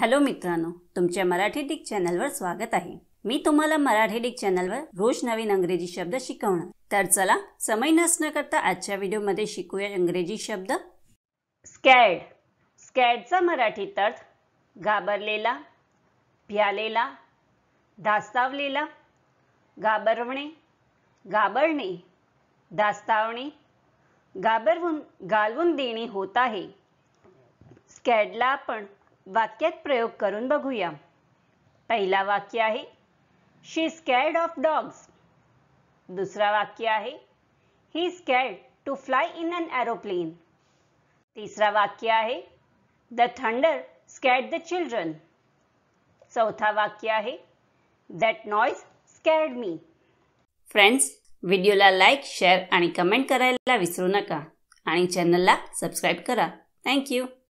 hello मित्रांनो तुमच्या Marathi Dick चॅनलवर स्वागत आहे मी तुम्हाला मराठी डिक चॅनलवर रोज नवीन अंग्रेजी शब्द शिकवणार तर चला समय नसणं करता आजच्या व्हिडिओमध्ये शिकूया इंग्रजी शब्द स्कॅड स्कॅडचा मराठीत अर्थ घाबरलेला भ्यालेला धास्तावलेला घाबरवणे घाबरणे धास्तावणे घाबरवून घालवून देणे होत आहे स्कॅडला आपण वाक्यात प्रयोग करून बघूया पहिला वाक्य आहे शी स्कॅड ऑफ डॉग्स दुसरा वाक्य आहे he scared to fly in an aeroplane तिसरा वाक्य आहे the thunder scared the children चौथा वाक्य आहे that noise scared me friends व्हिडिओला लाईक शेअर आणि कमेंट करायला विसरू नका आणि चॅनलला सबस्क्राईब करा थँक्यू